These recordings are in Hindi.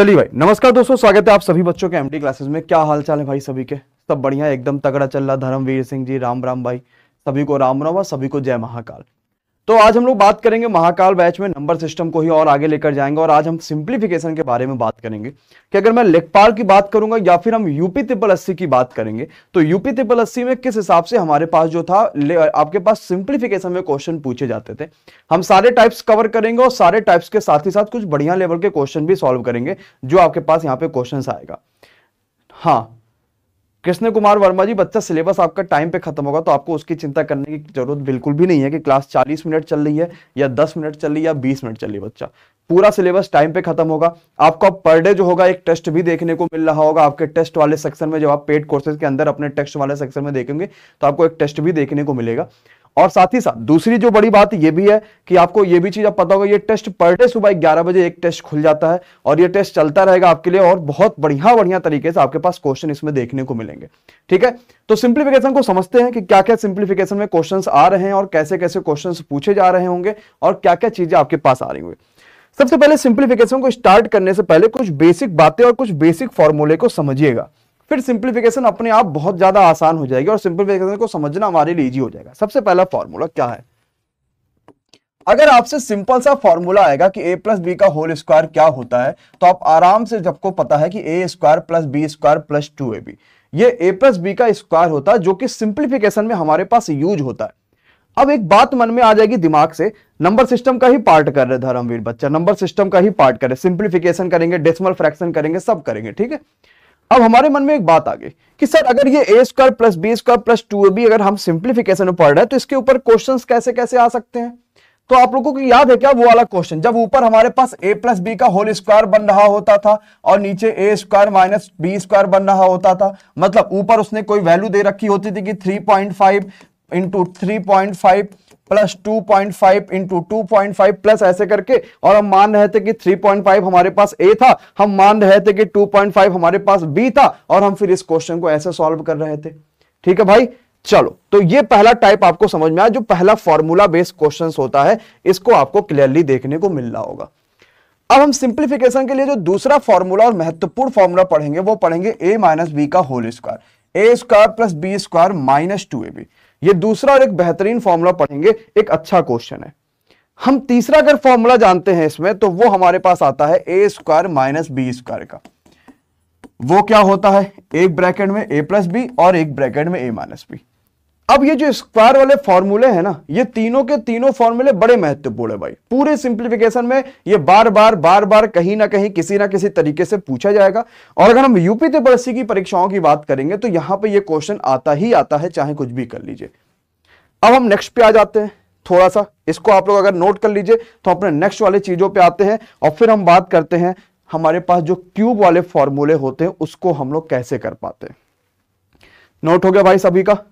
चलिए भाई नमस्कार दोस्तों स्वागत है आप सभी बच्चों के एमडी क्लासेस में क्या हाल चाल है भाई सभी के सब बढ़िया एकदम तगड़ा चल रहा धर्मवीर सिंह जी राम राम भाई सभी को राम राम सभी को जय महाकाल तो आज हम लोग बात करेंगे महाकाल बैच में नंबर सिस्टम को ही और आगे लेकर जाएंगे और आज हम सिंप्लीफिकेशन के बारे में बात करेंगे कि अगर मैं लेखपाल की बात करूंगा या फिर हम यूपी त्रिपल अस्सी की बात करेंगे तो यूपी त्रिपल अस्सी में किस हिसाब से हमारे पास जो था आपके पास सिंप्लीफिकेशन में क्वेश्चन पूछे जाते थे हम सारे टाइप्स कवर करेंगे और सारे टाइप्स के साथ ही साथ कुछ बढ़िया लेवल के क्वेश्चन भी सॉल्व करेंगे जो आपके पास यहाँ पे क्वेश्चन आएगा हाँ कृष्ण कुमार वर्मा जी बच्चा सिलेबस आपका टाइम पे खत्म होगा तो आपको उसकी चिंता करने की जरूरत बिल्कुल भी नहीं है कि क्लास 40 मिनट चल रही है या 10 मिनट चल रही है या 20 मिनट चल रही है बच्चा पूरा सिलेबस टाइम पे खत्म होगा आपका पर डे जो होगा एक टेस्ट भी देखने को मिल रहा होगा आपके टेस्ट वाले सेक्शन में जब आप पेड कोर्सेज के अंदर अपने टेस्ट वाले सेक्शन में देखेंगे तो आपको एक टेस्ट भी देखने को मिलेगा और साथ ही साथ दूसरी जो बड़ी बात यह भी है कि आपको यह भी चीज आप पता होगा ये टेस्ट पर डे सुबह ग्यारह बजे एक टेस्ट खुल जाता है और ये टेस्ट चलता रहेगा आपके लिए और बहुत बढ़िया बढ़िया तरीके से आपके पास क्वेश्चन इसमें देखने को मिलेंगे ठीक है तो सिंप्लीफिकेशन को समझते हैं कि क्या क्या सिंप्लीफिकेशन में क्वेश्चन आ रहे हैं और कैसे कैसे क्वेश्चन पूछे जा रहे होंगे और क्या क्या चीजें आपके पास आ रही होंगी सबसे पहले सिंप्लीफिकेशन को स्टार्ट करने से पहले कुछ बेसिक बातें और कुछ बेसिक फॉर्मूले को समझिएगा फिर सिंप्लीफिकेशन अपने आप बहुत ज्यादा आसान हो जाएगी और सिंप्लीफिकेशन को समझना हमारे लिए इजी हो जाएगा सबसे पहला फॉर्मूला क्या है अगर आपसे सिंपल सा फॉर्मूला आएगा कि a प्लस बी का होल स्क्वायर क्या होता है तो आप आराम से जबको पता है कि A square plus B square plus two A B ये ए प्लस बी का स्क्वायर होता है जो कि सिंप्लीफिकेशन में हमारे पास यूज होता है अब एक बात मन में आ जाएगी दिमाग से नंबर सिस्टम का ही पार्ट कर रहे धर्मवीर बच्चा नंबर सिस्टम का ही पार्ट कर रहे सिंप्लीफिकेशन करेंगे डेसिमल फ्रैक्शन करेंगे सब करेंगे ठीक है अब हमारे मन में एक बात आ गई कि सर अगर ये A square plus B square plus two A B अगर हम सिंप्लीफिकेशन में पढ़ रहे हैं तो इसके ऊपर क्वेश्चन कैसे कैसे आ सकते हैं तो आप लोगों को याद है क्या वो वाला क्वेश्चन जब ऊपर हमारे पास a प्लस बी का होल स्क्वायर बन रहा होता था और नीचे A square minus B square बन रहा होता था मतलब ऊपर उसने कोई वैल्यू दे रखी होती थी कि 3.5 point five into three point five plus two point five into two point five plus ऐसे करके और हम मान रहे थे कि थ्री पॉइंट फाइव हमारे पास ए था हम मान रहे थे कि टू पॉइंट फाइव हमारे पास बी था और हम फिर इस क्वेश्चन को ऐसे सॉल्व कर रहे थे ठीक है भाई चलो तो ये पहला टाइप आपको समझ में आया जो पहला फॉर्मूला बेस्ड क्वेश्चंस होता है इसको आपको क्लियरली देखने को मिल रहा होगा अब हम सिंप्लीफिकेशन के लिए जो दूसरा फॉर्मूला और महत्वपूर्ण फॉर्मूला पढ़ेंगे वो पढ़ेंगे ए माइनस बी का whole square A square plus B square minus two A B ये दूसरा और एक बेहतरीन फॉर्मूला पढ़ेंगे एक अच्छा क्वेश्चन है हम तीसरा अगर फॉर्मूला जानते हैं इसमें तो वो हमारे पास आता है A square minus B square का वो क्या होता है एक ब्रैकेट में ए प्लस बी और एक ब्रैकेट में ए माइनस बी अब ये जो स्क्वायर वाले फॉर्मूले हैं ना ये तीनों के तीनों फॉर्मूले बड़े महत्वपूर्ण है भाई पूरे सिंप्लीफिकेशन में ये बार बार बार बार कहीं ना कहीं किसी ना किसी तरीके से पूछा जाएगा और अगर हम यूपी तिब्बसी की परीक्षाओं की बात करेंगे तो यहां पर यह क्वेश्चन आता ही आता है चाहे कुछ भी कर लीजिए अब हम नेक्स्ट पे आ जाते हैं थोड़ा सा इसको आप लोग अगर नोट कर लीजिए तो अपने नेक्स्ट वाले चीजों पर आते हैं और फिर हम बात करते हैं हमारे पास जो क्यूब वाले फॉर्मूले होते हैं उसको हम लोग कैसे कर पाते हैं नोट हो गया भाई सभी का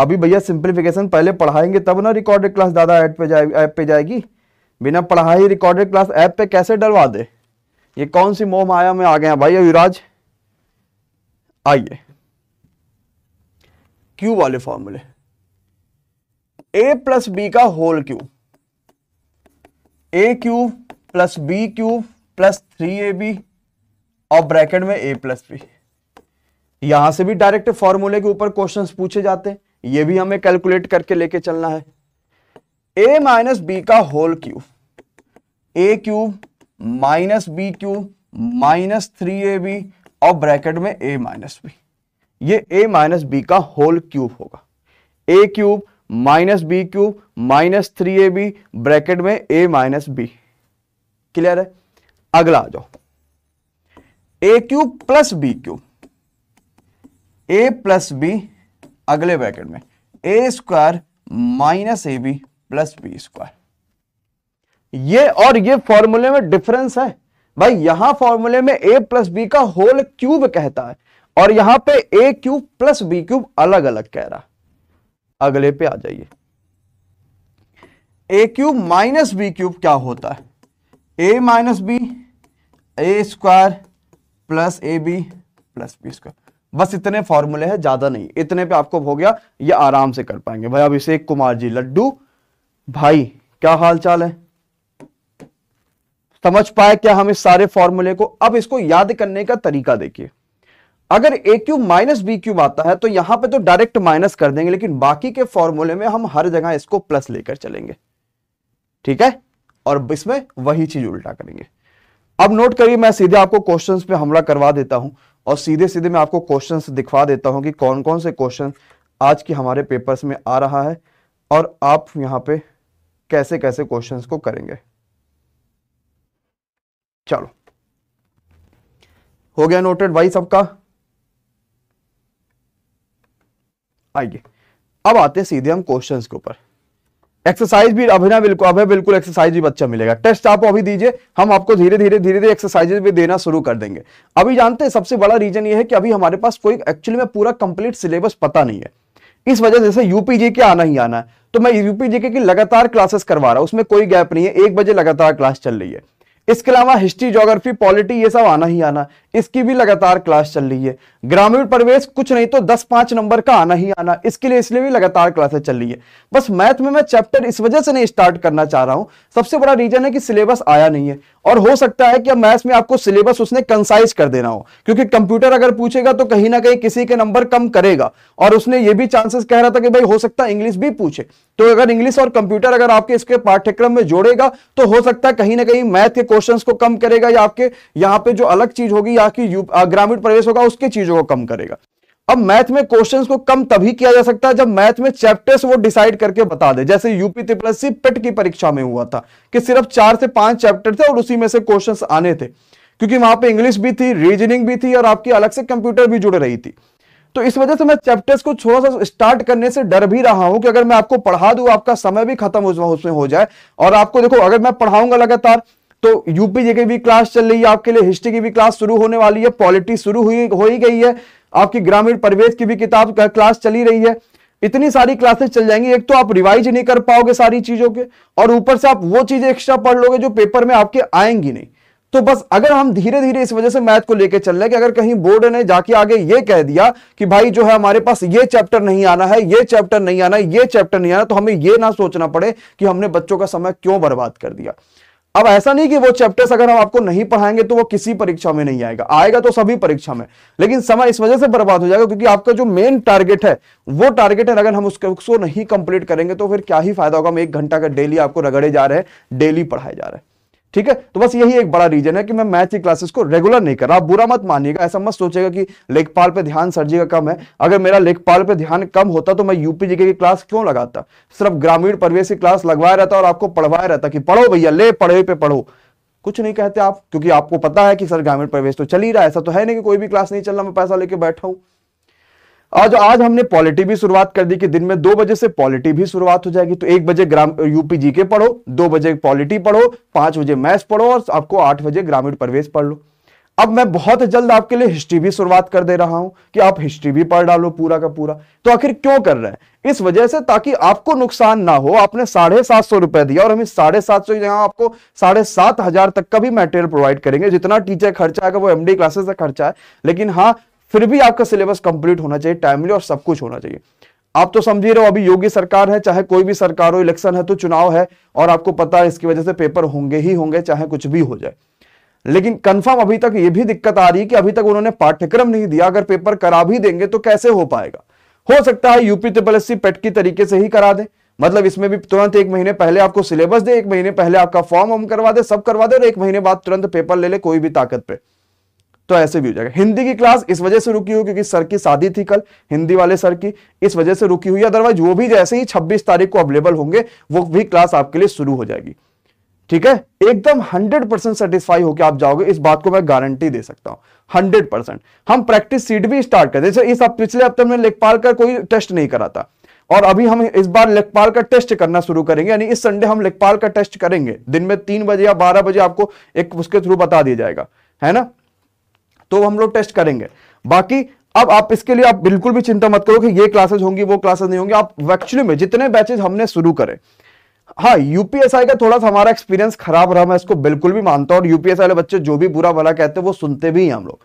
अभी भैया सिंप्लीफिकेशन पहले पढ़ाएंगे तब ना रिकॉर्डेड क्लास दादा ऐप पे जाए ऐप पे जाएगी बिना पढ़ाए ही रिकॉर्डेड क्लास ऐप पे कैसे डलवा दे ये कौन सी मोह माया में आ गए भाई युवराज आइए क्यू वाले फॉर्मूले ए प्लस बी का whole cube A cube plus B cube plus three A B और ब्रैकेट में ए प्लस बी यहां से भी डायरेक्ट फॉर्मूले के ऊपर क्वेश्चंस पूछे जाते हैं ये भी हमें कैलकुलेट करके लेके चलना है ए माइनस बी का whole cube A cube minus B cube minus three A B और ब्रैकेट में ए माइनस बी ये ए माइनस बी का होल क्यूब होगा A cube minus B cube minus three A B bracket में ए माइनस बी क्लियर है अगला आ जाओ A cube plus B cube A plus B अगले ब्रैकेट में A square minus A B plus B square ये और ये फॉर्मूले में डिफरेंस है भाई यहां फॉर्मूले में ए प्लस बी का होल क्यूब कहता है और यहां पे A cube plus B cube अलग अलग कह रहा अगले पे आ जाइए A cube minus B cube क्या होता है A minus B A square plus A B plus B square बस इतने फॉर्मूले हैं ज्यादा नहीं इतने पे आपको हो गया ये आराम से कर पाएंगे भाई अभिषेक कुमार जी लड्डू भाई क्या हाल चाल है समझ पाए क्या हम इस सारे फॉर्मूले को अब इसको याद करने का तरीका देखिए अगर A cube minus B cube आता है तो यहां पे तो डायरेक्ट माइनस कर देंगे लेकिन बाकी के फॉर्मूले में हम हर जगह इसको प्लस लेकर चलेंगे ठीक है और इसमें वही चीज उल्टा करेंगे अब नोट करिए मैं सीधे आपको क्वेश्चंस पे हमला करवा देता हूं और सीधे सीधे मैं आपको क्वेश्चन दिखवा देता हूं कि कौन कौन से क्वेश्चन आज के हमारे पेपर्स में आ रहा है और आप यहाँ पे कैसे कैसे क्वेश्चन को करेंगे चलो हो गया नोटेड भाई सबका आइए अब आते सीधे हम क्वेश्चंस के ऊपर एक्सरसाइज भी अभिना बिल्कुल अभय बिल्कुल एक्सरसाइज भी बच्चा मिलेगा टेस्ट आप अभी दीजिए हम आपको धीरे धीरे धीरे धीरे एक्सरसाइजेज भी देना शुरू कर देंगे अभी जानते हैं सबसे बड़ा रीजन ये है कि अभी हमारे पास कोई एक्चुअली में पूरा कंप्लीट सिलेबस पता नहीं है इस वजह जैसे यूपीजे के आना ही आना है तो मैं यूपीजे के लगातार क्लासेस करवा रहा हूं उसमें कोई गैप नहीं है एक बजे लगातार क्लास चल रही है इसके अलावा हिस्ट्री ज्योग्राफी पॉलिटी ये सब आना ही आना इसकी भी लगातार क्लास चल रही है ग्रामीण प्रवेश कुछ नहीं तो दस पांच नंबर का आना ही आना इसके लिए इसलिए भी लगातार क्लासेस चल रही है बस मैथ में मैं चैप्टर इस वजह से नहीं स्टार्ट करना चाह रहा हूँ सबसे बड़ा रीजन है कि सिलेबस आया नहीं है और हो सकता है कि अब मैथ्स में आपको सिलेबस उसने कंसाइज कर देना हो क्योंकि कंप्यूटर अगर पूछेगा तो कहीं ना कहीं किसी के नंबर कम करेगा और उसने ये भी चांसेस कह रहा था कि भाई हो सकता है इंग्लिश भी पूछे तो अगर इंग्लिश और कंप्यूटर अगर आपके इसके पाठ्यक्रम में जोड़ेगा तो हो सकता है कहीं ना कहीं मैथ के क्वेश्चन को कम करेगा या आपके यहाँ पे जो अलग चीज होगी या कि ग्रामीण प्रवेश होगा उसकी चीजों को कम करेगा अब मैथ में क्वेश्चंस को कम तभी किया जा सकता है जब मैथ में चैप्टर्स वो डिसाइड करके बता दे जैसे यूपी त्रिपल सी पेट की परीक्षा में हुआ था कि सिर्फ चार से पांच चैप्टर थे और उसी में से क्वेश्चंस आने थे क्योंकि वहां पे इंग्लिश भी थी रीजनिंग भी थी और आपकी अलग से कंप्यूटर भी जुड़ रही थी तो इस वजह से मैं चैप्टर्स को थोड़ा सा स्टार्ट करने से डर भी रहा हूं कि अगर मैं आपको पढ़ा दू आपका समय भी खत्म उसमें हो जाए और आपको देखो अगर मैं पढ़ाऊंगा लगातार तो यूपी जे की भी क्लास चल रही है आपके लिए हिस्ट्री की भी क्लास शुरू होने वाली है पॉलिटी शुरू हुई हो ही गई है आपकी ग्रामीण परिवेश की भी किताब क्लास चली रही है इतनी सारी क्लासेस चल जाएंगी एक तो आप रिवाइज नहीं कर पाओगे सारी चीजों के और ऊपर से आप वो चीजें एक्स्ट्रा पढ़ लोगे जो पेपर में आपके आएंगी नहीं तो बस अगर हम धीरे धीरे इस वजह से मैथ को लेकर चल रहे कि अगर कहीं बोर्ड ने जाके आगे ये कह दिया कि भाई जो है हमारे पास ये चैप्टर नहीं आना है ये चैप्टर नहीं आना ये चैप्टर नहीं आना तो हमें ये ना सोचना पड़े कि हमने बच्चों का समय क्यों बर्बाद कर दिया अब ऐसा नहीं कि वो चैप्टर्स अगर हम आपको नहीं पढ़ाएंगे तो वो किसी परीक्षा में नहीं आएगा आएगा तो सभी परीक्षा में लेकिन समय इस वजह से बर्बाद हो जाएगा क्योंकि आपका जो मेन टारगेट है वो टारगेट है अगर हम उसके उसको नहीं कंप्लीट करेंगे तो फिर क्या ही फायदा होगा हम एक घंटा का डेली आपको रगड़े जा रहे हैं डेली पढ़ाए जा रहे हैं ठीक है तो बस यही एक बड़ा रीजन है कि मैं मैथ की क्लासेस को रेगुलर नहीं कर रहा आप बुरा मत मानिएगा ऐसा मत सोचेगा कि लेखपाल पे ध्यान सर जी का कम है अगर मेरा लेखपाल पे ध्यान कम होता तो मैं यूपी जीके की क्लास क्यों लगाता सिर्फ ग्रामीण परिवेश की क्लास लगवाया रहता और आपको पढ़वाया रहता कि पढ़ो भैया ले पढ़े पे पढ़ो कुछ नहीं कहते आप क्योंकि आपको पता है कि सर ग्रामीण प्रवेश तो चल ही रहा है ऐसा तो है नहीं कि कोई भी क्लास नहीं चल रहा मैं पैसा लेके बैठा हूं आज आज हमने पॉलिटी भी शुरुआत कर दी कि दिन में दो बजे से पॉलिटी भी शुरुआत हो जाएगी तो एक बजे ग्राम यूपी जी के पढ़ो दो बजे पॉलिटी पढ़ो पांच बजे मैथ्स पढ़ो और आपको आठ बजे ग्रामीण प्रवेश पढ़ लो अब मैं बहुत जल्द आपके लिए हिस्ट्री भी शुरुआत कर दे रहा हूं कि आप हिस्ट्री भी पढ़ डालो पूरा का पूरा तो आखिर क्यों कर रहे हैं इस वजह से ताकि आपको नुकसान ना हो आपने साढ़े सात सौ रुपए दिया और इस साढ़े सात सौ यहाँ आपको साढ़े सात हजार तक का भी मटेरियल प्रोवाइड करेंगे जितना टीचर खर्चा है वो एमडी क्लासेस का खर्चा है लेकिन हाँ फिर भी आपका सिलेबस कंप्लीट होना चाहिए टाइमली और सब कुछ होना चाहिए आप तो समझ ही रहे हो अभी योगी सरकार है चाहे कोई भी सरकार हो इलेक्शन है तो चुनाव है और आपको पता है इसकी वजह से पेपर होंगे ही होंगे चाहे कुछ भी हो जाए लेकिन कंफर्म अभी तक ये भी दिक्कत आ रही है कि अभी तक उन्होंने पाठ्यक्रम नहीं दिया अगर पेपर करा भी देंगे तो कैसे हो पाएगा हो सकता है यूपी ट्रिपल एस पेट की तरीके से ही करा दे मतलब इसमें भी तुरंत एक महीने पहले आपको सिलेबस दे एक महीने पहले आपका फॉर्म हम करवा दे सब करवा दे और एक महीने बाद तुरंत पेपर ले ले कोई भी ताकत पे तो ऐसे भी हो जाएगा हिंदी की क्लास इस वजह से रुकी हुई क्योंकि सर की शादी थी कल हिंदी वाले सर की इस वजह से रुकी हुई अदरवाइज वो भी जैसे ही 26 तारीख को अवेलेबल होंगे वो भी क्लास आपके लिए शुरू हो जाएगी ठीक है एकदम 100 परसेंट सेटिस्फाई होकर आप जाओगे इस बात को मैं गारंटी दे सकता हूं 100 परसेंट हम प्रैक्टिस सीट भी स्टार्ट कर जैसे इस पिछले हफ्ते में लेखपाल का कोई टेस्ट नहीं करा था और अभी हम इस बार लेखपाल का टेस्ट करना शुरू करेंगे यानी इस संडे हम लेखपाल का टेस्ट करेंगे दिन में तीन बजे या बारह बजे आपको एक उसके थ्रू बता दिया जाएगा है ना तो हम लोग टेस्ट करेंगे बाकी अब आप इसके लिए आप बिल्कुल भी चिंता मत करो कि ये क्लासेस होंगी वो क्लासेस नहीं होंगी आप एक्चुअली में जितने बैचेज हमने शुरू करे हाँ यूपीएसआई का थोड़ा सा हमारा एक्सपीरियंस खराब रहा मैं इसको बिल्कुल भी मानता हूं और यूपीएसआई वाले बच्चे जो भी बुरा भला कहते हैं वो सुनते भी हैं हम लोग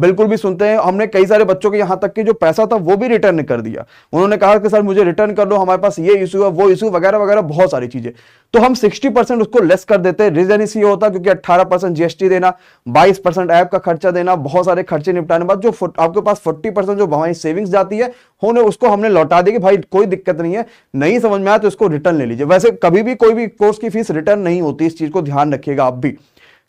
बिल्कुल भी सुनते हैं हमने कई सारे बच्चों के यहाँ तक के जो पैसा था वो भी रिटर्न कर दिया उन्होंने कहा कि सर मुझे रिटर्न कर लो हमारे पास ये इशू है वो इशू वगैरह वगैरह बहुत सारी चीजें तो हम 60 परसेंट उसको लेस कर देते हैं रीजन इसी होता क्योंकि 18 परसेंट जीएसटी देना 22 परसेंट ऐप का खर्चा देना बहुत सारे खर्चे निपटाने बाद जो आपके पास फोर्टी परसेंट जो हमारी सेविंग्स जाती है होने उसको हमने लौटा दी कि भाई कोई दिक्कत नहीं है नहीं समझ में आया तो इसको रिटर्न ले लीजिए वैसे कभी भी कोई भी कोर्स की फीस रिटर्न नहीं होती इस चीज को ध्यान रखिएगा आप भी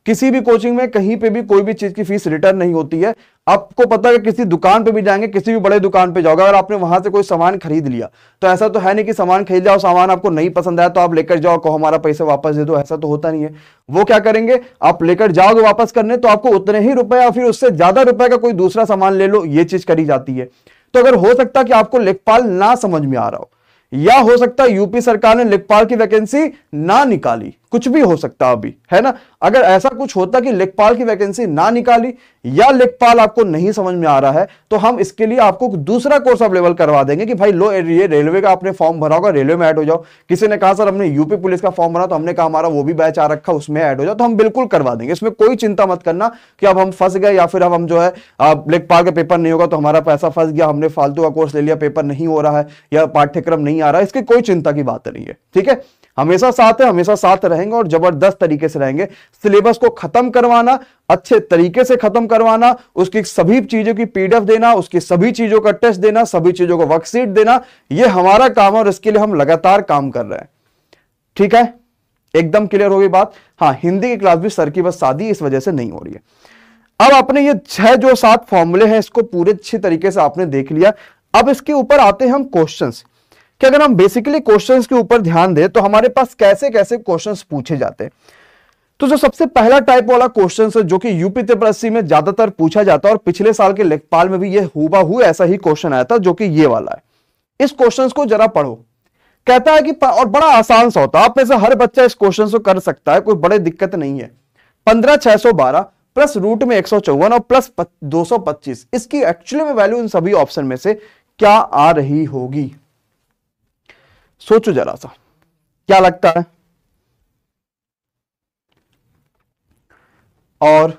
किसी भी कोचिंग में कहीं पे भी कोई भी चीज की फीस रिटर्न नहीं होती है आपको पता है किसी दुकान पे भी जाएंगे किसी भी बड़े दुकान पे जाओगे अगर आपने वहां से कोई सामान खरीद लिया तो ऐसा तो है नहीं कि सामान खरीद लिया और सामान आपको नहीं पसंद आया तो आप लेकर जाओ कहो हमारा पैसे वापस दे दो ऐसा तो होता नहीं है वो क्या करेंगे आप लेकर जाओगे वापस करने तो आपको उतने ही रुपए या फिर उससे ज्यादा रुपए का कोई दूसरा सामान ले लो ये चीज करी जाती है तो अगर हो सकता कि आपको लेखपाल ना समझ में आ रहा हो या हो सकता है यूपी सरकार ने लेखपाल की वैकेंसी ना निकाली कुछ भी हो सकता अभी है ना अगर ऐसा कुछ होता कि लेखपाल की वैकेंसी ना निकाली या लेखपाल आपको नहीं समझ में आ रहा है तो हम इसके लिए आपको दूसरा कोर्स अवेलेबल करवा देंगे कि भाई लो ये रेलवे का आपने फॉर्म भरा होगा रेलवे में ऐड हो जाओ किसी ने कहा सर हमने यूपी पुलिस का फॉर्म भरा तो हमने कहा हमारा वो भी बैच आ रखा उसमें ऐड हो जाओ तो हम बिल्कुल करवा देंगे इसमें कोई चिंता मत करना कि अब हम फंस गए या फिर अब हम जो है लेखपाल का पेपर नहीं होगा तो हमारा पैसा फंस गया हमने फालतू का कोर्स ले लिया पेपर नहीं हो रहा है या पाठ्यक्रम नहीं आ रहा है इसकी कोई चिंता की बात नहीं है ठीक है हमेशा साथ है हमेशा साथ रहेंगे और जबरदस्त तरीके से रहेंगे सिलेबस को खत्म करवाना अच्छे तरीके से खत्म करवाना उसकी सभी चीजों की पीडीएफ देना उसकी सभी चीजों का टेस्ट देना सभी चीजों को वर्कशीट देना यह हमारा काम है और इसके लिए हम लगातार काम कर रहे हैं ठीक है एकदम क्लियर होगी बात हाँ हिंदी की क्लास भी सर की बस शादी इस वजह से नहीं हो रही है अब आपने ये छह जो सात फॉर्मूले हैं इसको पूरे अच्छे तरीके से आपने देख लिया अब इसके ऊपर आते हैं हम क्वेश्चंस कि अगर हम बेसिकली क्वेश्चंस के ऊपर ध्यान दें तो हमारे पास कैसे कैसे क्वेश्चंस पूछे जाते तो जो सबसे पहला टाइप वाला क्वेश्चन है जो कि यूपी त्रिपुरासी में ज्यादातर पूछा जाता है और पिछले साल के लेखपाल में भी ये हुआ हुआ ऐसा ही क्वेश्चन आया था जो कि ये वाला है इस क्वेश्चन को जरा पढ़ो कहता है कि और बड़ा आसान सा होता है आप में से हर बच्चा इस क्वेश्चन को कर सकता है कोई बड़े दिक्कत नहीं है पंद्रह छह सौ बारह प्लस रूट में एक सौ चौवन और प्लस दो सौ पच्चीस इसकी एक्चुअली में वैल्यू इन सभी ऑप्शन में से क्या आ रही होगी सोचो जरा सा क्या लगता है और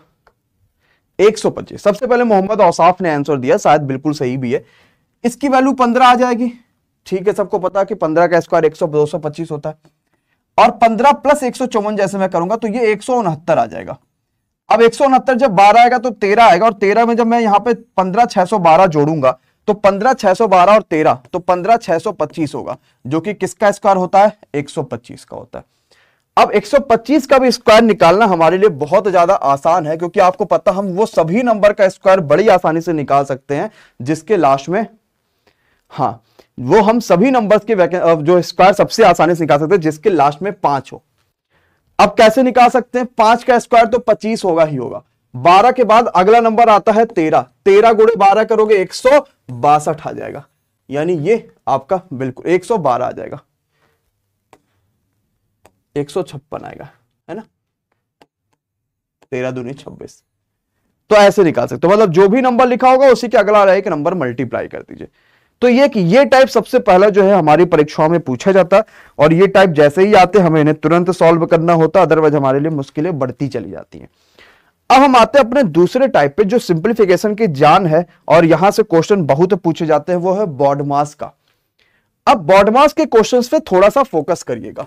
125 सबसे पहले मोहम्मद औसाफ ने आंसर दिया शायद बिल्कुल सही भी है इसकी वैल्यू 15 आ जाएगी ठीक है सबको पता कि 15 का स्क्वायर 100 225 होता है और 15 प्लस एक जैसे मैं करूंगा तो ये एक आ जाएगा अब एक जब बारह आएगा तो तेरह आएगा और तेरह में जब मैं यहां पे पंद्रह छह जोड़ूंगा तो पंद्रह छह सौ बारह और तेरह तो पंद्रह छह सौ पच्चीस होगा जो कि किसका स्क्वायर होता है एक सौ पच्चीस का होता है अब 125 का भी स्क्वायर निकालना हमारे लिए बहुत ज्यादा आसान है क्योंकि आपको पता हम वो सभी नंबर का स्क्वायर बड़ी आसानी से निकाल सकते हैं जिसके लास्ट में हाँ वो हम सभी नंबर्स के जो स्क्वायर सबसे आसानी से निकाल सकते हैं जिसके लास्ट में पांच हो अब कैसे निकाल सकते हैं पांच का स्क्वायर तो पच्चीस होगा ही होगा बारह के बाद अगला नंबर आता है तेरह तेरह गुड़े बारह करोगे एक सौ बासठ आ जाएगा यानी ये आपका बिल्कुल एक सौ बारह आ जाएगा एक सौ छप्पन आएगा है ना तेरह दूनी छब्बीस तो ऐसे निकाल सकते हो तो मतलब जो भी नंबर लिखा होगा उसी के अगला एक नंबर मल्टीप्लाई कर दीजिए तो ये कि ये टाइप सबसे पहला जो है हमारी परीक्षाओं में पूछा जाता और ये टाइप जैसे ही आते हमें इन्हें तुरंत सॉल्व करना होता अदरवाइज हमारे लिए मुश्किलें बढ़ती चली जाती हैं अब हम आते हैं अपने दूसरे टाइप पे जो सिंप्लीफिकेशन की जान है और यहां से क्वेश्चन बहुत पूछे जाते हैं वो है बॉडमास का अब बॉडमास के क्वेश्चंस पे थोड़ा सा फोकस करिएगा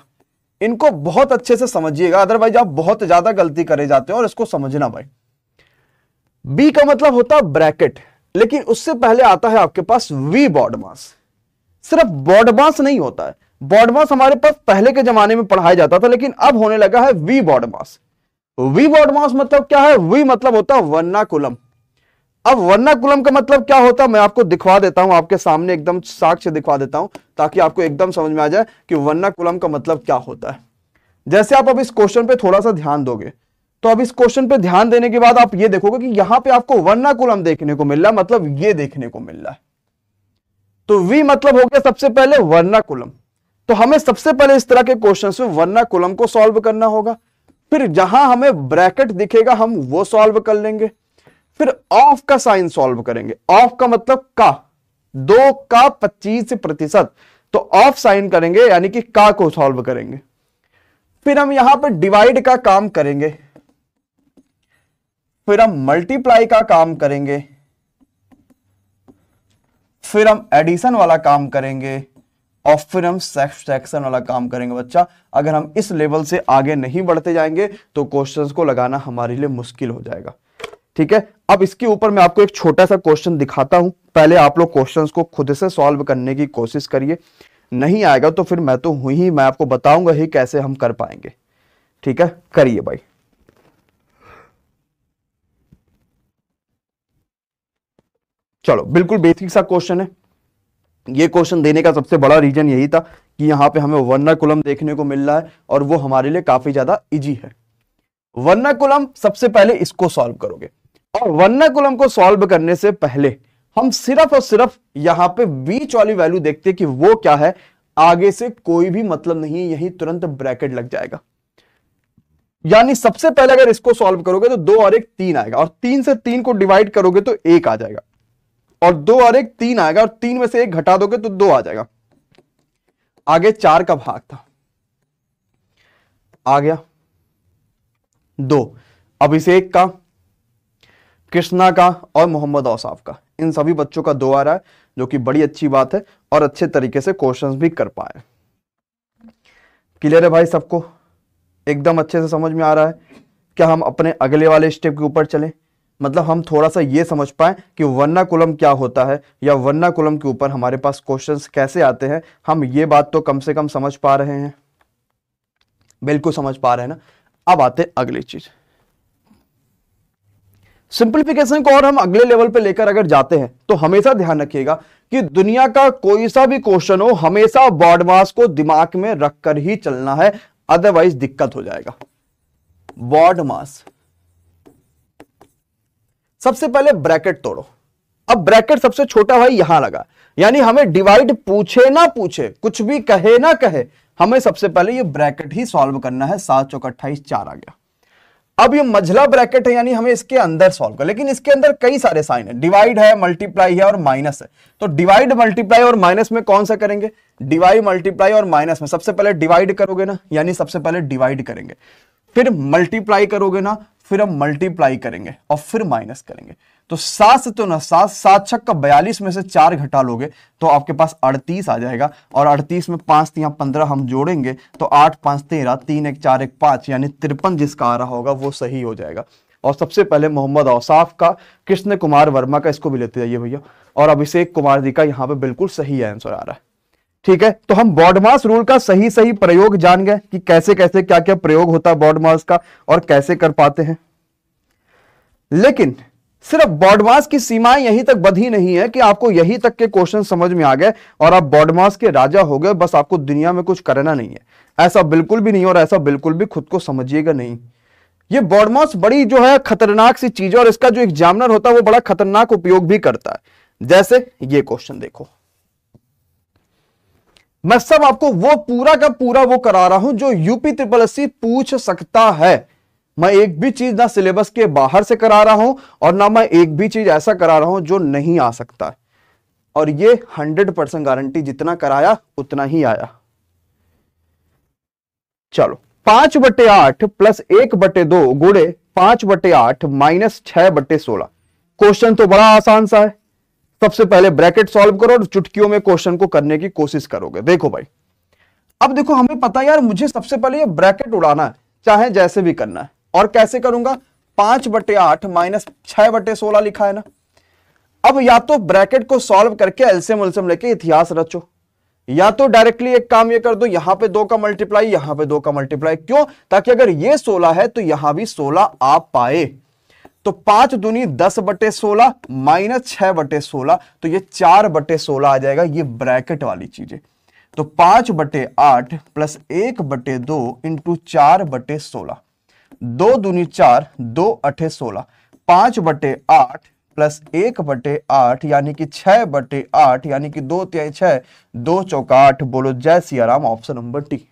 इनको बहुत अच्छे से समझिएगा अदरवाइज आप बहुत ज्यादा गलती करे जाते हो और इसको समझना भाई बी का मतलब होता है ब्रैकेट लेकिन उससे पहले आता है आपके पास वी बॉडमास सिर्फ बॉडमास नहीं होता है बॉडमास हमारे पास पहले के जमाने में पढ़ाया जाता था लेकिन अब होने लगा है V BODMAS V BODMAS मतलब क्या है वी मतलब होता है वर्नाकुलम अब वर्नाकुलम का मतलब क्या होता है मैं आपको दिखवा देता हूं आपके सामने एकदम साक्ष्य दिखवा देता हूं ताकि आपको एकदम समझ में आ जाए कि वर्नाकुलम का मतलब क्या होता है जैसे आप अब इस क्वेश्चन पे थोड़ा सा ध्यान दोगे तो अब इस क्वेश्चन पे ध्यान देने के बाद आप ये देखोगे कि यहां पे आपको वर्नाकुलम देखने को मिल रहा है मतलब ये देखने को मिल रहा है तो वी मतलब हो गया सबसे पहले वर्नाकुलम तो हमें सबसे पहले इस तरह के क्वेश्चन में वर्नाकुलम को सॉल्व करना होगा फिर जहां हमें ब्रैकेट दिखेगा हम वो सॉल्व कर लेंगे फिर ऑफ का साइन सॉल्व करेंगे ऑफ का मतलब का दो का पच्चीस प्रतिशत तो ऑफ साइन करेंगे यानी कि का को सॉल्व करेंगे फिर हम यहां पर डिवाइड का काम करेंगे फिर हम मल्टीप्लाई का काम करेंगे फिर हम एडिशन वाला काम करेंगे और फिर हम सेक्शन वाला काम करेंगे बच्चा अगर हम इस लेवल से आगे नहीं बढ़ते जाएंगे तो क्वेश्चंस को लगाना हमारे लिए मुश्किल हो जाएगा ठीक है अब इसके ऊपर मैं आपको एक छोटा सा क्वेश्चन दिखाता हूं पहले आप लोग क्वेश्चन को खुद से सॉल्व करने की कोशिश करिए नहीं आएगा तो फिर मैं तो हुई ही मैं आपको बताऊंगा ही कैसे हम कर पाएंगे ठीक है करिए भाई चलो बिल्कुल बेसिक सा क्वेश्चन है ये क्वेश्चन देने का सबसे बड़ा रीजन यही था कि यहाँ पे हमें वर्णाकुलम देखने को मिल रहा है और वो हमारे लिए काफी ज्यादा इजी है वर्णाकुलम सबसे पहले इसको सॉल्व करोगे और वर्णाकुलम को सॉल्व करने से पहले हम सिर्फ और सिर्फ यहां पे बीच वाली वैल्यू देखते कि वो क्या है आगे से कोई भी मतलब नहीं यही तुरंत ब्रैकेट लग जाएगा यानी सबसे पहले अगर इसको सॉल्व करोगे तो दो और एक तीन आएगा और तीन से तीन को डिवाइड करोगे तो एक आ जाएगा और दो और एक तीन आएगा और तीन में से एक घटा दोगे तो दो आ जाएगा आगे चार का भाग था आ गया दो अभिषेक का कृष्णा का और मोहम्मद औसाफ का इन सभी बच्चों का दो आ रहा है जो कि बड़ी अच्छी बात है और अच्छे तरीके से क्वेश्चंस भी कर पाए क्लियर है भाई सबको एकदम अच्छे से समझ में आ रहा है क्या हम अपने अगले वाले स्टेप के ऊपर चलें मतलब हम थोड़ा सा ये समझ पाए कि वर्णाकुलम क्या होता है या कुलम के ऊपर हमारे पास क्वेश्चंस कैसे आते हैं हम ये बात तो कम से कम समझ पा रहे हैं बिल्कुल समझ पा रहे हैं ना अब आते अगली चीज सिंप्लीफिकेशन को और हम अगले लेवल पे लेकर अगर जाते हैं तो हमेशा ध्यान रखिएगा कि दुनिया का कोई सा भी क्वेश्चन हो हमेशा बॉडमास को दिमाग में रखकर ही चलना है अदरवाइज दिक्कत हो जाएगा बॉडमास सबसे पहले ब्रैकेट तोड़ो अब ब्रैकेट सबसे छोटा भाई यहां लगा यानी हमें डिवाइड पूछे ना पूछे कुछ भी कहे ना कहे हमें सबसे पहले ये ब्रैकेट ही सॉल्व करना है सात चौक अट्ठाईस चार आ गया अब ये मझला ब्रैकेट है यानी हमें इसके अंदर सॉल्व कर लेकिन इसके अंदर कई सारे साइन है डिवाइड है मल्टीप्लाई है और माइनस है तो डिवाइड मल्टीप्लाई और माइनस में कौन सा करेंगे डिवाइड मल्टीप्लाई और माइनस में सबसे पहले डिवाइड करोगे ना यानी सबसे पहले डिवाइड करेंगे फिर मल्टीप्लाई करोगे ना फिर हम मल्टीप्लाई करेंगे और फिर माइनस करेंगे तो सात से तो ना सात सात छक का बयालीस में से चार घटा लोगे तो आपके पास अड़तीस आ जाएगा और अड़तीस में पांच या पंद्रह हम जोड़ेंगे तो आठ पांच तेरह तीन एक चार एक पांच यानी तिरपन जिसका आ रहा होगा वो सही हो जाएगा और सबसे पहले मोहम्मद औसाफ का कृष्ण कुमार वर्मा का इसको भी लेते जाइए भैया और अभिषेक कुमार जी का यहाँ पे बिल्कुल सही आंसर आ रहा है ठीक है तो हम बॉडमास रूल का सही सही प्रयोग जान गए कि कैसे कैसे क्या क्या प्रयोग होता है बॉडमास का और कैसे कर पाते हैं लेकिन सिर्फ बॉडमास की सीमाएं यहीं तक बधी नहीं है कि आपको यहीं तक के क्वेश्चन समझ में आ गए और आप बॉडमास के राजा हो गए बस आपको दुनिया में कुछ करना नहीं है ऐसा बिल्कुल भी नहीं और ऐसा बिल्कुल भी खुद को समझिएगा नहीं ये बॉडमास बड़ी जो है खतरनाक सी चीज है और इसका जो एग्जामिनर होता है वो बड़ा खतरनाक उपयोग भी करता है जैसे ये क्वेश्चन देखो मैं सब आपको वो पूरा का पूरा वो करा रहा हूं जो यूपी ट्रिपल एससी पूछ सकता है मैं एक भी चीज ना सिलेबस के बाहर से करा रहा हूं और ना मैं एक भी चीज ऐसा करा रहा हूं जो नहीं आ सकता और ये हंड्रेड परसेंट गारंटी जितना कराया उतना ही आया चलो पांच बटे आठ प्लस एक बटे दो गुड़े पांच बटे आठ माइनस छह बटे सोलह क्वेश्चन तो बड़ा आसान सा है सबसे पहले ब्रैकेट सॉल्व करो और चुटकियों में क्वेश्चन को करने की कोशिश करोगे देखो भाई अब देखो हमें पता यार मुझे सबसे पहले ये ब्रैकेट उड़ाना है चाहे जैसे भी करना है और कैसे करूंगा पांच बटे आठ माइनस छह बटे सोलह लिखा है ना अब या तो ब्रैकेट को सॉल्व करके एल्सियम उल्सियम लेके इतिहास रचो या तो डायरेक्टली एक काम ये कर दो यहां पे दो का मल्टीप्लाई यहां पे दो का मल्टीप्लाई क्यों ताकि अगर ये सोलह है तो यहां भी सोलह आ पाए तो पांच दुनी दस बटे सोलह माइनस छह बटे सोलह तो ये चार बटे सोलह आ जाएगा ये ब्रैकेट वाली चीजें तो पांच बटे आठ प्लस एक बटे दो इंटू चार बटे सोलह दो दुनी चार दो अठे सोलह पांच बटे आठ प्लस एक बटे आठ यानी कि छह बटे आठ यानी कि दो त्याई छह दो चौका आठ बोलो जय Siyaram option number T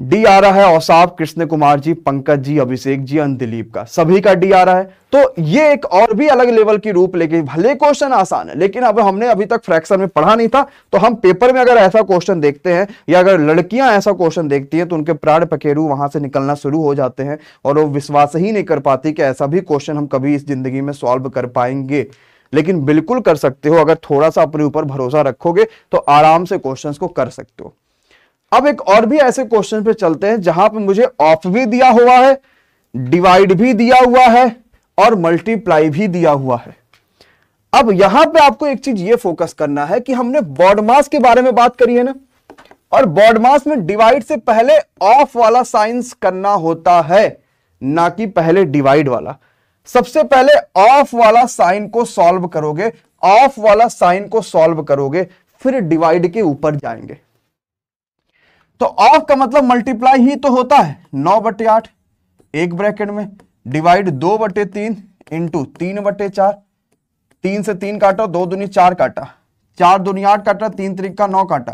D आ रहा है औसाफ कृष्ण कुमार जी पंकज जी अभिषेक जी एंड दिलीप का सभी का डी आ रहा है तो ये एक और भी अलग लेवल की रूप लेके भले क्वेश्चन आसान है लेकिन अब हमने अभी तक फ्रैक्शन में पढ़ा नहीं था तो हम पेपर में अगर ऐसा क्वेश्चन देखते हैं या अगर लड़कियां ऐसा क्वेश्चन देखती हैं तो उनके प्राण पकेरू वहां से निकलना शुरू हो जाते हैं और वो विश्वास ही नहीं कर पाती कि ऐसा भी क्वेश्चन हम कभी इस जिंदगी में सॉल्व कर पाएंगे लेकिन बिल्कुल कर सकते हो अगर थोड़ा सा अपने ऊपर भरोसा रखोगे तो आराम से क्वेश्चन को कर सकते हो अब एक और भी ऐसे क्वेश्चन पे चलते हैं जहां पे मुझे ऑफ भी दिया हुआ है डिवाइड भी दिया हुआ है और मल्टीप्लाई भी दिया हुआ है अब यहां पे आपको एक चीज ये फोकस करना है कि हमने बॉड मास के बारे में बात करी है ना और बॉड मास में डिवाइड से पहले ऑफ वाला साइंस करना होता है ना कि पहले डिवाइड वाला सबसे पहले ऑफ वाला साइन को सॉल्व करोगे ऑफ वाला साइन को सॉल्व करोगे फिर डिवाइड के ऊपर जाएंगे तो ऑफ का मतलब मल्टीप्लाई ही तो होता है नौ बटे आठ एक ब्रैकेट में डिवाइड दो बटे तीन इंटू तीन बटे चार तीन से तीन काटा दो दुनिया चार काटा चार दुनिया आठ काटा तीन तरीका नौ काटा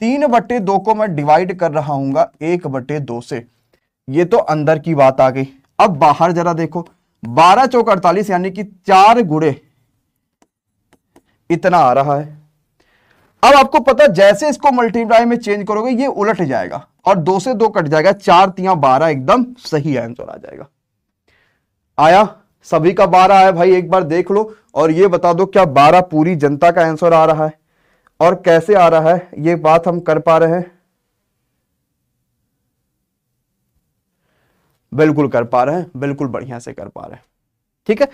तीन बटे दो को मैं डिवाइड कर रहा हूं एक बटे दो से ये तो अंदर की बात आ गई अब बाहर जरा देखो बारह चौक अड़तालीस यानी कि चार गुड़े इतना आ रहा है अब आपको पता जैसे इसको मल्टीप्लाई में चेंज करोगे ये उलट जाएगा और दो से दो कट जाएगा चार तिया बारह एकदम सही आंसर आ जाएगा आया सभी का बारह आया भाई एक बार देख लो और ये बता दो क्या बारह पूरी जनता का आंसर आ रहा है और कैसे आ रहा है ये बात हम कर पा रहे हैं बिल्कुल कर पा रहे हैं बिल्कुल बढ़िया से कर पा रहे हैं ठीक है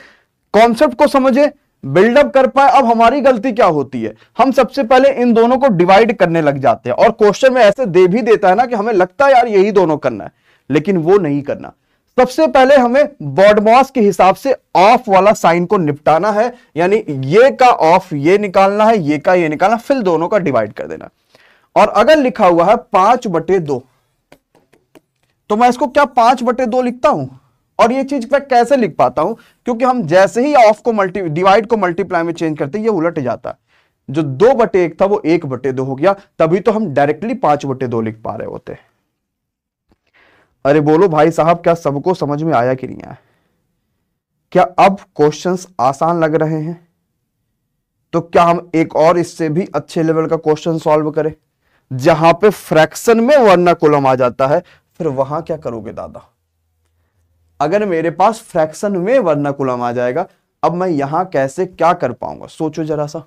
कॉन्सेप्ट को समझे बिल्डअप कर पाए अब हमारी गलती क्या होती है हम सबसे पहले इन दोनों को डिवाइड करने लग जाते हैं और क्वेश्चन में ऐसे दे भी देता है ना कि हमें लगता है यार यही दोनों करना है लेकिन वो नहीं करना सबसे पहले हमें बॉडमॉस के हिसाब से ऑफ वाला साइन को निपटाना है यानी ये का ऑफ ये निकालना है ये का ये निकालना फिर दोनों का डिवाइड कर देना और अगर लिखा हुआ है पांच बटे दो तो मैं इसको क्या पांच बटे दो लिखता हूं और ये चीज मैं कैसे लिख पाता हूं क्योंकि हम जैसे ही ऑफ को मल्टी डिवाइड को मल्टीप्लाई में चेंज करते ये उलट जाता है जो दो बटे एक था वो एक बटे दो हो गया तभी तो हम डायरेक्टली पांच बटे दो लिख पा रहे होते अरे बोलो भाई साहब क्या सबको समझ में आया कि नहीं आया क्या अब क्वेश्चंस आसान लग रहे हैं तो क्या हम एक और इससे भी अच्छे लेवल का क्वेश्चन सॉल्व करें जहां पे फ्रैक्शन में वर्ना कोलम आ जाता है फिर वहां क्या करोगे दादा अगर मेरे पास फ्रैक्शन में वर्णाकुलम आ जाएगा अब मैं यहां कैसे क्या कर पाऊंगा सोचो जरा सा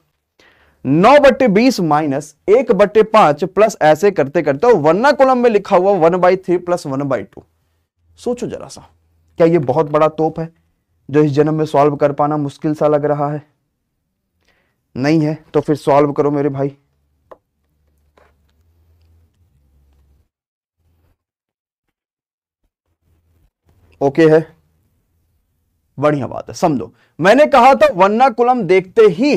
नौ बट्टे बीस माइनस एक बट्टे पांच प्लस ऐसे करते करते वर्णाकुलम में लिखा हुआ one by three plus one by two सोचो जरा सा क्या ये बहुत बड़ा तोप है जो इस जन्म में सॉल्व कर पाना मुश्किल सा लग रहा है नहीं है तो फिर सॉल्व करो मेरे भाई ओके है बढ़िया बात है समझो मैंने कहा था कुलम देखते ही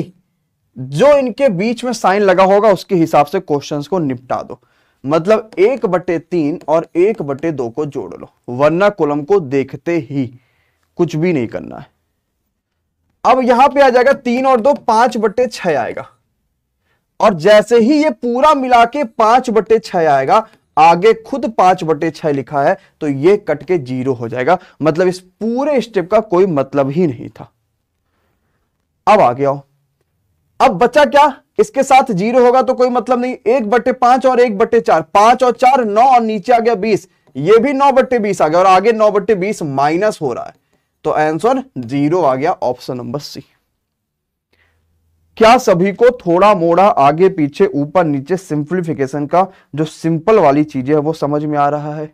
जो इनके बीच में साइन लगा होगा उसके हिसाब से क्वेश्चंस को निपटा दो मतलब एक बटे तीन और एक बटे दो को जोड़ लो वरना कुलम को देखते ही कुछ भी नहीं करना है अब यहां पे आ जाएगा तीन और दो पांच बटे छ आएगा और जैसे ही ये पूरा मिला के पांच बटे छ आएगा आगे खुद पांच बटे छह लिखा है तो ये कट के जीरो हो जाएगा मतलब इस पूरे स्टेप का कोई मतलब ही नहीं था अब आ गया अब बचा क्या इसके साथ जीरो होगा तो कोई मतलब नहीं एक बटे पांच और एक बटे चार पांच और चार नौ और नीचे आ गया बीस ये भी नौ बट्टे बीस आ गया और आगे नौ बट्टे बीस माइनस हो रहा है तो आंसर जीरो आ गया ऑप्शन नंबर सी क्या सभी को थोड़ा मोड़ा आगे पीछे ऊपर नीचे सिंप्लीफिकेशन का जो सिंपल वाली चीजें है वो समझ में आ रहा है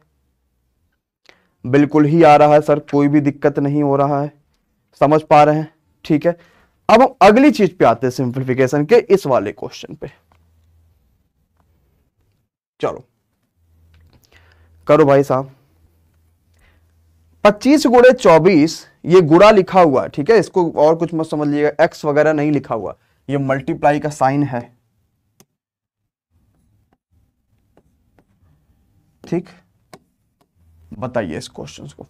बिल्कुल ही आ रहा है सर कोई भी दिक्कत नहीं हो रहा है समझ पा रहे हैं ठीक है अब हम अगली चीज पे आते हैं सिंप्लीफिकेशन के इस वाले क्वेश्चन पे चलो करो भाई साहब पच्चीस गुड़े चौबीस ये गुड़ा लिखा हुआ है ठीक है इसको और कुछ मत समझ लीजिएगा एक्स वगैरह नहीं लिखा हुआ है ये मल्टीप्लाई का साइन है ठीक बताइए इस क्वेश्चन को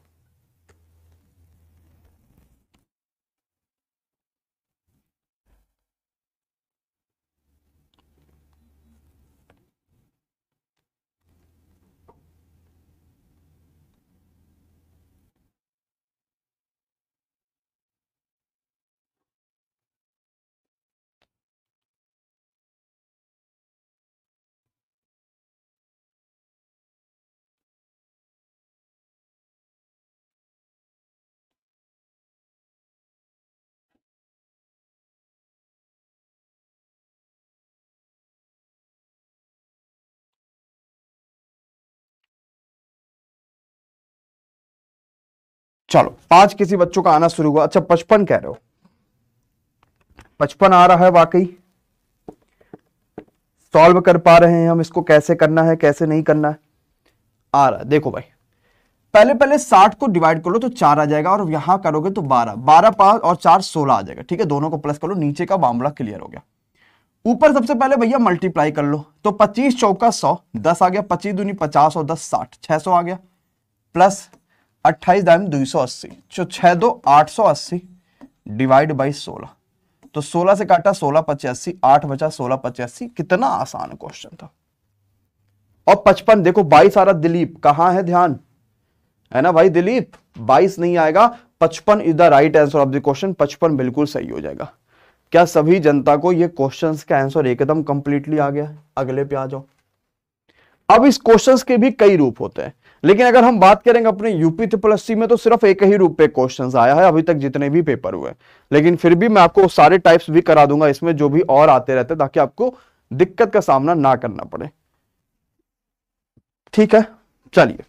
चलो पांच किसी बच्चों का आना शुरू हुआ अच्छा पचपन कह रहे हो पचपन आ रहा है वाकई सॉल्व कर पा रहे हैं हम इसको कैसे करना है कैसे नहीं करना है आ रहा है देखो भाई पहले पहले साठ को डिवाइड कर लो तो चार आ जाएगा और यहां करोगे तो बारह बारह पांच और चार सोलह आ जाएगा ठीक है दोनों को प्लस कर लो नीचे का मामला क्लियर हो गया ऊपर सबसे पहले भैया मल्टीप्लाई कर लो तो पच्चीस चौका सौ दस आ गया पच्चीस दूनी पचास और दस साठ छह सौ आ गया प्लस अट्ठाईस दायम दो सौ अस्सी तो छः दो आठ सौ अस्सी डिवाइड बाई सोलह तो सोलह से काटा सोलह पचासी आठ बचा सोलह पचासी कितना आसान क्वेश्चन था और पचपन देखो बाईस आ रहा दिलीप कहां है ध्यान है ना भाई दिलीप बाईस नहीं आएगा पचपन is the right answer of the question पचपन बिल्कुल सही हो जाएगा क्या सभी जनता को ये क्वेश्चंस का आंसर एकदम कंप्लीटली आ गया अगले पे आ जाओ अब इस क्वेश्चंस के भी कई रूप होते हैं लेकिन अगर हम बात करेंगे अपने यूपी ट्रिपल एस में तो सिर्फ एक ही रूप पे क्वेश्चन आया है अभी तक जितने भी पेपर हुए लेकिन फिर भी मैं आपको सारे टाइप्स भी करा दूंगा इसमें जो भी और आते रहते ताकि आपको दिक्कत का सामना ना करना पड़े ठीक है चलिए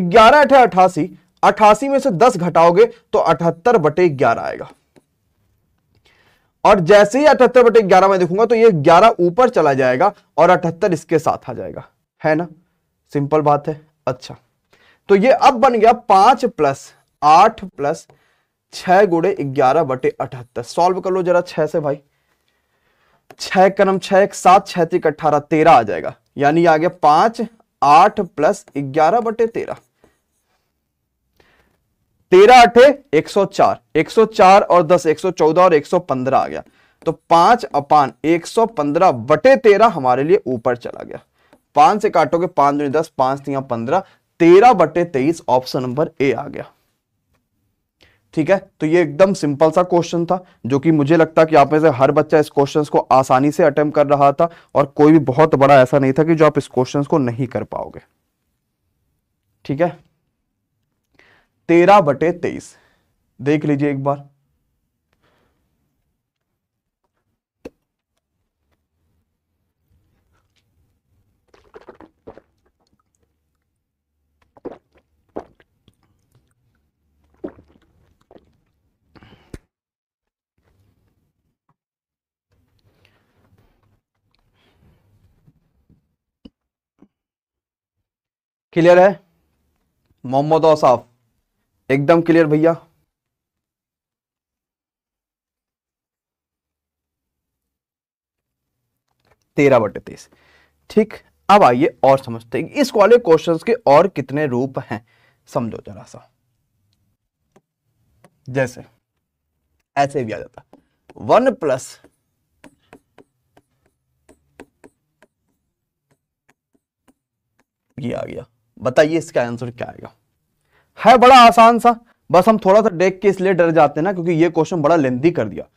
ग्यारह अठे अठासी अठासी में से दस घटाओगे तो अठहत्तर बटे ग्यारह आएगा और जैसे ही अठहत्तर बटे ग्यारह में देखूंगा तो ये ग्यारह ऊपर चला जाएगा और अठहत्तर इसके साथ आ जाएगा है ना सिंपल बात है अच्छा तो ये अब बन गया पांच प्लस आठ प्लस छह गुड़े ग्यारह बटे अठहत्तर सॉल्व कर लो जरा छह से भाई छह कनम छह एक सात छह तीक अठारह तेरह आ जाएगा यानी आ गया पांच आठ प्लस ग्यारह बटे तेरह तेरह अठे एक सौ चार एक सौ चार और दस एक सौ चौदह और एक सौ पंद्रह आ गया तो पांच अपान एक सौ पंद्रह बटे तेरह हमारे लिए ऊपर चला गया पांच से काटोगे पांच दूनी दस पांच तीन पंद्रह तेरह बटे तेईस ऑप्शन नंबर ए आ गया ठीक है तो ये एकदम सिंपल सा क्वेश्चन था जो कि मुझे लगता कि आप में से हर बच्चा इस क्वेश्चंस को आसानी से अटेम्प्ट कर रहा था और कोई भी बहुत बड़ा ऐसा नहीं था कि जो आप इस क्वेश्चंस को नहीं कर पाओगे ठीक है तेरह बटे तेईस देख लीजिए एक बार क्लियर है मोहम्मद औसाफ एकदम क्लियर भैया तेरह बटे तेईस ठीक अब आइए और समझते हैं इस वाले क्वेश्चंस के और कितने रूप हैं समझो जरा सा जैसे ऐसे भी आ जाता वन प्लस ये आ गया बताइए इसका आंसर क्या आएगा है बड़ा आसान सा बस हम थोड़ा सा देख के इसलिए डर जाते हैं ना क्योंकि ये क्वेश्चन बड़ा लेंदी कर दिया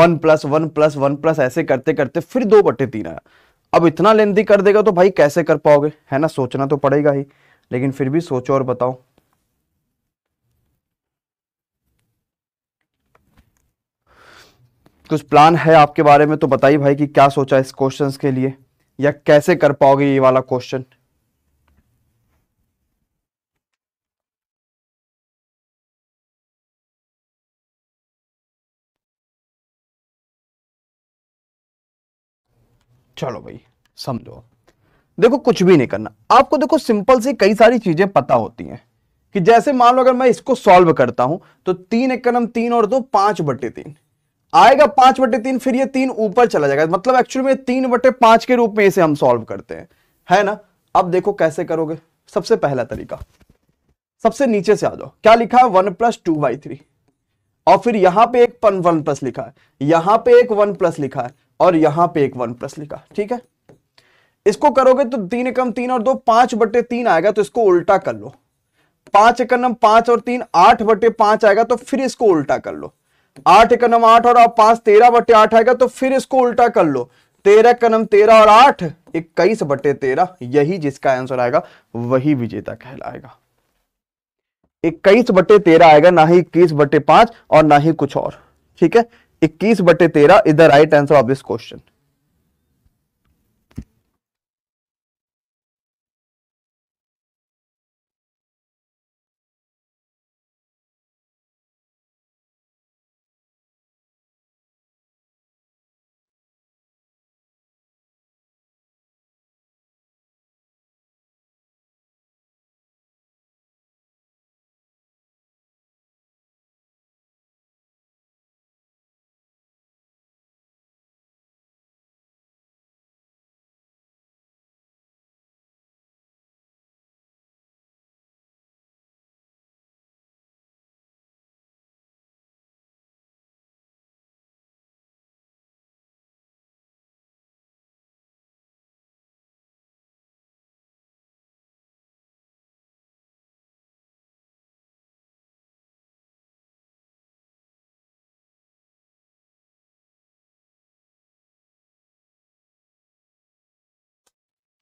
one plus one plus one plus ऐसे करते करते फिर दो बटे तीन आया अब इतना लेंदी कर देगा तो भाई कैसे कर पाओगे है ना सोचना तो पड़ेगा ही लेकिन फिर भी सोचो और बताओ कुछ प्लान है आपके बारे में तो बताइए भाई कि क्या सोचा इस क्वेश्चन के लिए या कैसे कर पाओगे ये वाला क्वेश्चन चलो भाई समझो देखो कुछ भी नहीं करना आपको देखो सिंपल सी कई सारी चीजें पता होती हैं कि जैसे मान लो अगर मैं इसको सॉल्व करता हूं तो तीन एक कदम तीन और दो पांच बटे तीन आएगा पांच बटे तीन फिर ये तीन ऊपर चला जाएगा मतलब एक्चुअली में तीन बटे पांच के रूप में इसे हम सॉल्व करते हैं है ना अब देखो कैसे करोगे सबसे पहला तरीका सबसे नीचे से आ जाओ क्या लिखा है one plus two by three और फिर यहां पर एक वन प्लस लिखा है यहां पर एक वन प्लस लिखा है और यहां पे एक वन प्लस लिखा ठीक है इसको करोगे तो तीन एकम तीन और दो पांच बटे तीन आएगा तो इसको उल्टा कर लो पांच एकनम पांच और तीन आठ बटे पांच आएगा तो फिर इसको उल्टा कर लो आठ एकनम आठ और पांच तेरह बटे आठ आएगा तो फिर इसको उल्टा कर लो तेरह कनम तेरह और आठ इक्कीस बटे तेरह यही जिसका आंसर आएगा वही विजेता कहलाएगा इक्कीस बटे तेरह आएगा ना ही इक्कीस बटे पांच और ना ही कुछ और ठीक है इक्कीस बटे तेरह is the right answer of this question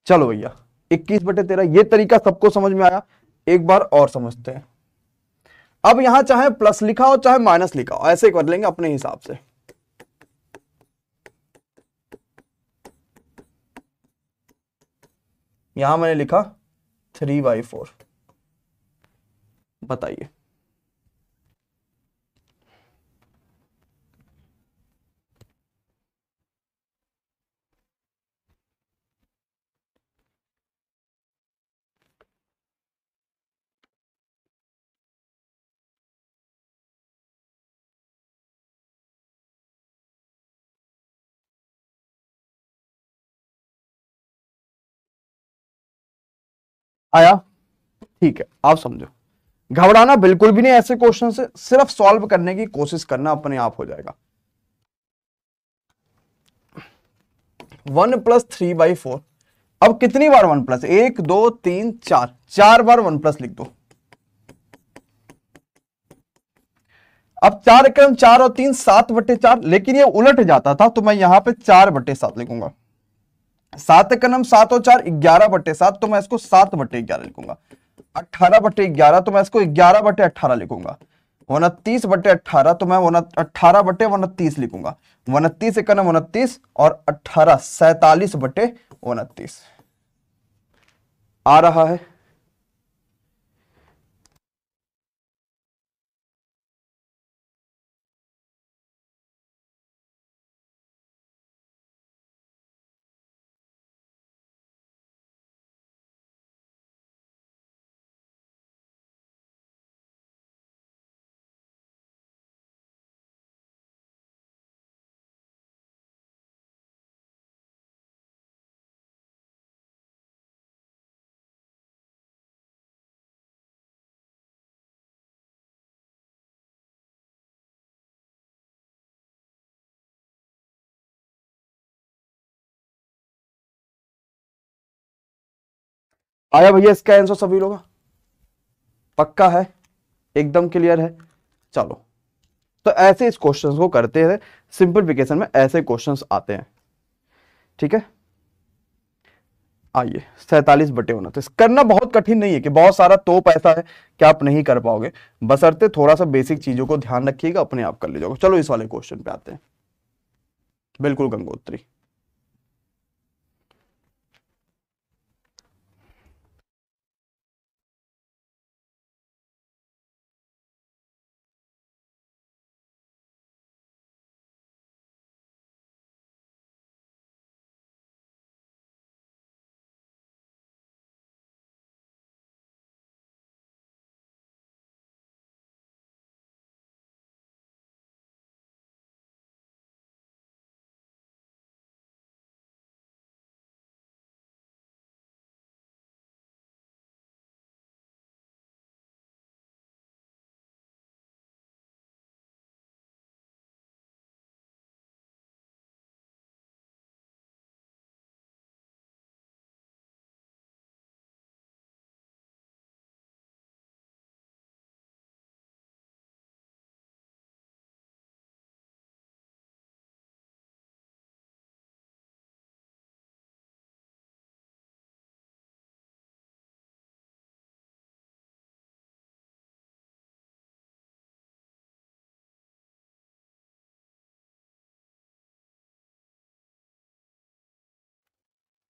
चलो भैया इक्कीस बटे तेरह ये तरीका सबको समझ में आया एक बार और समझते हैं अब यहां चाहे प्लस लिखा हो चाहे माइनस लिखा हो ऐसे कर लेंगे अपने हिसाब से यहां मैंने लिखा थ्री बाई फोर बताइए आया ठीक है आप समझो घबराना बिल्कुल भी नहीं ऐसे क्वेश्चन से सिर्फ सॉल्व करने की कोशिश करना अपने आप हो जाएगा one plus three by four अब कितनी बार वन प्लस एक दो तीन चार चार बार वन प्लस लिख दो अब चार क्रम चार और तीन सात बटे चार लेकिन ये उलट जाता था तो मैं यहां पे चार बटे सात लिखूंगा सात कनम सात और चार ग्यारह बटे सात तो मैं इसको सात बटे ग्यारह लिखूंगा अट्ठारह बटे ग्यारह तो मैं इसको ग्यारह बटे अट्ठारह लिखूंगा उनतीस बटे अट्ठारह तो मैं अट्ठारह बटे उनतीस लिखूंगा उनतीस इक्नम उनतीस और अट्ठारह सैतालीस बटे उनतीस आ रहा है आया भैया इसका आंसर सभी लोग पक्का है एकदम क्लियर है चलो तो ऐसे इस क्वेश्चंस को करते हैं सिंपलिफिकेशन में ऐसे क्वेश्चंस आते हैं ठीक है आइए सैतालीस बटे तो करना बहुत कठिन नहीं है कि बहुत सारा तो पैसा है कि आप नहीं कर पाओगे बसरते थोड़ा सा बेसिक चीजों को ध्यान रखिएगा अपने आप कर लीजिएगा चलो इस वाले क्वेश्चन पे आते हैं बिल्कुल गंगोत्री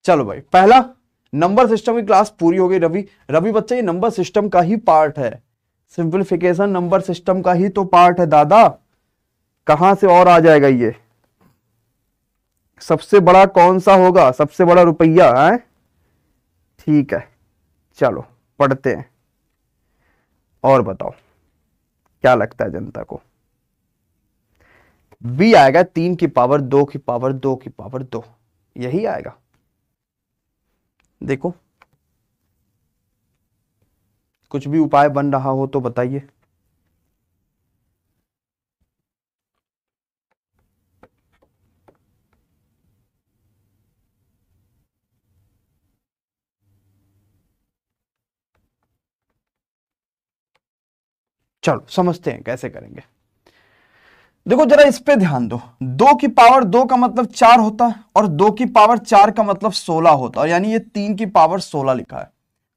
चलो भाई पहला नंबर सिस्टम की क्लास पूरी हो गई रवि रवि बच्चा ये नंबर सिस्टम का ही पार्ट है सिंप्लीफिकेशन नंबर सिस्टम का ही तो पार्ट है दादा कहां से और आ जाएगा ये सबसे बड़ा कौन सा होगा सबसे बड़ा रुपया है ठीक है चलो पढ़ते हैं और बताओ क्या लगता है जनता को बी आएगा तीन की पावर दो की पावर दो की पावर दो यही आएगा देखो कुछ भी उपाय बन रहा हो तो बताइए चलो समझते हैं कैसे करेंगे देखो जरा इस पे ध्यान दो दो की पावर दो का मतलब चार होता है और दो की पावर चार का मतलब सोलह होता है यानी ये तीन की पावर सोलह लिखा है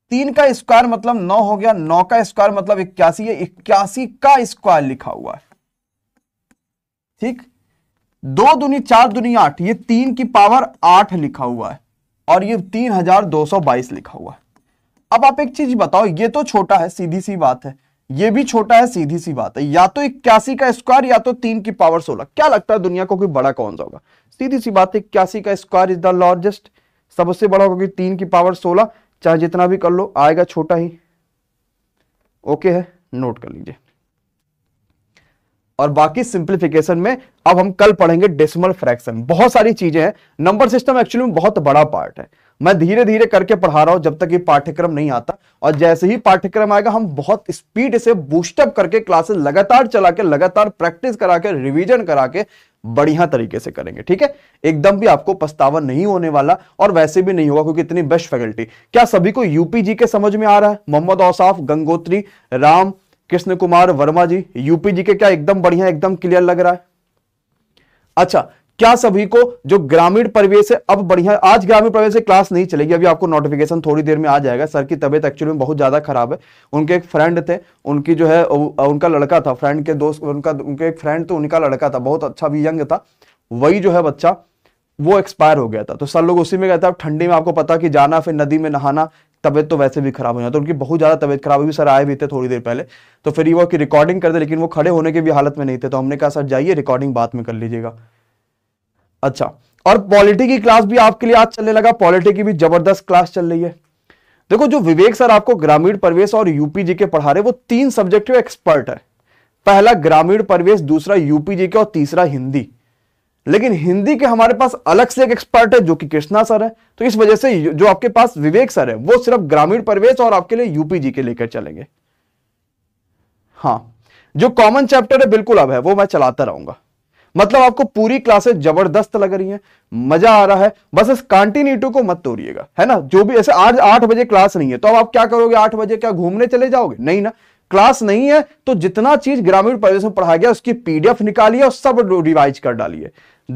तीन का स्क्वायर मतलब नौ हो गया नौ का स्क्वायर मतलब इक्यासी है इक्यासी का स्क्वायर लिखा हुआ है ठीक दो दुनी चार दुनी आठ ये तीन की पावर आठ लिखा हुआ है और ये तीन हजार दो सौ बाईस लिखा हुआ है अब आप एक चीज बताओ ये तो छोटा है सीधी सी बात है ये भी छोटा है सीधी सी बात है या तो इक्यासी का स्क्वायर या तो तीन की पावर सोलह क्या लगता है दुनिया को कोई बड़ा कौन सा होगा सीधी सी बात है इक्यासी का स्क्वायर इज द लार्जेस्ट सबसे बड़ा होगा कि तीन की पावर सोलह चाहे जितना भी कर लो आएगा छोटा ही ओके है नोट कर लीजिए और बाकी सिंप्लीफिकेशन में अब हम कल पढ़ेंगे डेसिमल फ्रैक्शन बहुत सारी चीजें हैं नंबर सिस्टम एक्चुअली में बहुत बड़ा पार्ट है मैं धीरे धीरे करके पढ़ा रहा हूं जब तक ये पाठ्यक्रम नहीं आता और जैसे ही पाठ्यक्रम आएगा हम बहुत स्पीड से बूस्टअप करके क्लासेस लगातार चला के लगातार प्रैक्टिस करा के रिविजन करा के बढ़िया तरीके से करेंगे ठीक है एकदम भी आपको पछतावा नहीं होने वाला और वैसे भी नहीं होगा क्योंकि इतनी बेस्ट फैकल्टी क्या सभी को यूपीजी के समझ में आ रहा है मोहम्मद औसाफ गंगोत्री राम कृष्ण कुमार वर्मा जी यूपीजी के क्या एकदम बढ़िया एकदम क्लियर लग रहा है अच्छा क्या सभी को जो ग्रामीण परिवेश है अब बढ़िया आज ग्रामीण परिवेश से क्लास नहीं चलेगी अभी आपको नोटिफिकेशन थोड़ी देर में आ जाएगा सर की तबीयत एक्चुअली में बहुत ज़्यादा खराब है उनके एक फ्रेंड थे उनकी जो है उनका लड़का था फ्रेंड के दोस्त उनका उनके एक फ्रेंड तो उनका लड़का था बहुत अच्छा भी यंग था वही जो है बच्चा वो एक्सपायर हो गया था तो सर लोग उसी में कहते हैं अब ठंडी में आपको पता कि जाना फिर नदी में नहाना तबियत तो वैसे भी खराब हो जाती तो उनकी बहुत ज़्यादा तबियत खराब हुई सर आए भी थे थोड़ी देर पहले तो फिर वो कि रिकॉर्डिंग कर दे लेकिन वो खड़े होने की भी हालत में नहीं थे तो हमने कहा सर जाइए रिकॉर्डिंग बाद में कर लीजिएगा अच्छा और पॉलिटी की क्लास भी आपके लिए आज चलने लगा पॉलिटी की भी जबरदस्त क्लास चल रही है देखो जो विवेक सर आपको ग्रामीण परिवेश और यूपीजी के पढ़ा रहे वो तीन सब्जेक्ट में एक्सपर्ट है पहला ग्रामीण परिवेश दूसरा जी के और तीसरा हिंदी लेकिन हिंदी के हमारे पास अलग से एक एक्सपर्ट है जो कि कृष्णा सर है तो इस वजह से जो आपके पास विवेक सर है वो सिर्फ ग्रामीण परिवेश और आपके लिए यूपीजी के लेकर चलेंगे हाँ जो कॉमन चैप्टर है बिल्कुल अब है वो मैं चलाता रहूंगा मतलब आपको पूरी क्लासेस जबरदस्त लग रही हैं मजा आ रहा है बस इस कॉन्टिन्यूटी को मत तोड़िएगा है ना जो भी ऐसे आज आठ बजे क्लास नहीं है तो अब आप क्या करोगे आठ बजे क्या घूमने चले जाओगे नहीं ना क्लास नहीं है तो जितना चीज ग्रामीण प्रदेश में पढ़ाया गया उसकी पीडीएफ निकालिए और सब रिवाइज कर डालिए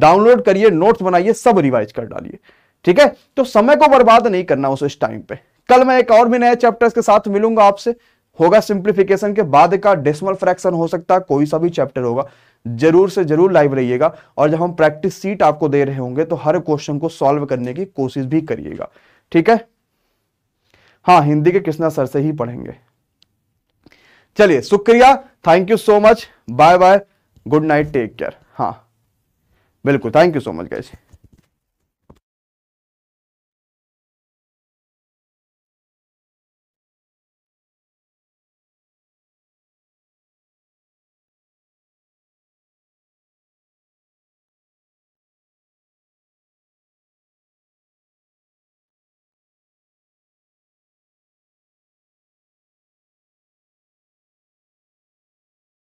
डाउनलोड करिए नोट्स बनाइए सब रिवाइज कर डालिए ठीक है तो समय को बर्बाद नहीं करना उस टाइम पे कल मैं एक और भी नए चैप्टर्स के साथ मिलूंगा आपसे होगा सिंप्लीफिकेशन के बाद का डेसिमल फ्रैक्शन हो सकता है कोई सा भी चैप्टर होगा जरूर से जरूर लाइव रहिएगा और जब हम प्रैक्टिस सीट आपको दे रहे होंगे तो हर क्वेश्चन को सॉल्व करने की कोशिश भी करिएगा ठीक है हाँ हिंदी के कृष्णा सर से ही पढ़ेंगे चलिए शुक्रिया thank you so much bye bye good night take care हाँ बिल्कुल thank you so much gas